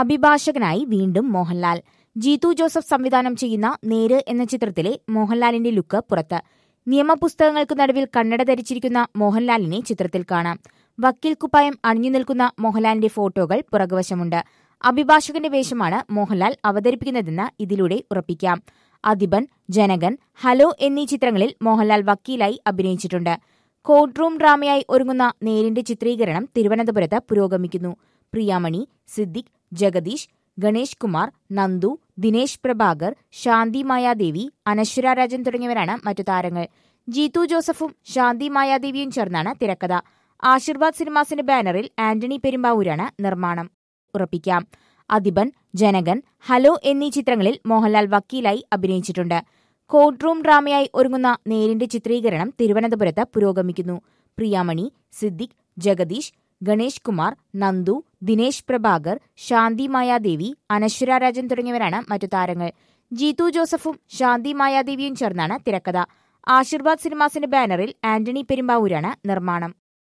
അഭിഭാഷകനായി വീണ്ടും മോഹൻലാൽ ജീതു ജോസഫ് സംവിധാനം ചെയ്യുന്ന നേര് എന്ന ചിത്രത്തിലെ മോഹൻലാലിന്റെ ലുക്ക് പുറത്ത് നിയമപുസ്തകങ്ങൾക്ക് നടുവിൽ കണ്ണട ധരിച്ചിരിക്കുന്ന മോഹൻലാലിനെ ചിത്രത്തിൽ കാണാം വക്കീൽ കുപ്പായം അണിഞ്ഞു നിൽക്കുന്ന മോഹൻലാലിന്റെ ഫോട്ടോകൾ പുറകുവശമുണ്ട് അഭിഭാഷകന്റെ വേഷമാണ് മോഹൻലാൽ അവതരിപ്പിക്കുന്നതെന്ന് ഇതിലൂടെ ഉറപ്പിക്കാം അധിപൻ ജനകൻ ഹലോ എന്നീ ചിത്രങ്ങളിൽ മോഹൻലാൽ വക്കീലായി അഭിനയിച്ചിട്ടുണ്ട് കോർട്ട് റൂം ഡ്രാമയായി ഒരുങ്ങുന്ന നേരിന്റെ ചിത്രീകരണം തിരുവനന്തപുരത്ത് പുരോഗമിക്കുന്നു പ്രിയാമണി സിദ്ദിഖ് ജഗദീഷ് ഗണേഷ് കുമാർ നന്ദു ദിനേശ് പ്രഭാകർ ശാന്തി മായാദേവി അനശ്വര രാജൻ തുടങ്ങിയവരാണ് മറ്റു താരങ്ങൾ ജീതു ജോസഫും ശാന്തി മായാദേവിയും ചേർന്നാണ് തിരക്കഥ ആശീർവാദ് സിനിമാസിന്റെ ബാനറിൽ ആന്റണി പെരുമ്പാവൂരാണ് നിർമ്മാണം ഉറപ്പിക്കാം അധിപൻ ജനകൻ ഹലോ എന്നീ ചിത്രങ്ങളിൽ മോഹൻലാൽ വക്കീലായി അഭിനയിച്ചിട്ടുണ്ട് കോർട്ട് റൂം ഡ്രാമയായി ഒരുങ്ങുന്ന നേരിന്റെ ചിത്രീകരണം തിരുവനന്തപുരത്ത് പുരോഗമിക്കുന്നു പ്രിയാമണി സിദ്ദിഖ് ജഗദീഷ് ഗണേഷ് കുമാർ നന്ദു ദിനേശ് പ്രഭാകർ ശാന്തി മായാദേവി അനശ്വര രാജൻ തുടങ്ങിയവരാണ് മറ്റു താരങ്ങൾ ജീതു ജോസഫും ശാന്തി മായാദേവിയും ചേർന്നാണ് തിരക്കഥ ആശീർവാദ് സിനിമാസിന്റെ ബാനറിൽ ആന്റണി പെരുമ്പാവൂരാണ് നിർമ്മാണം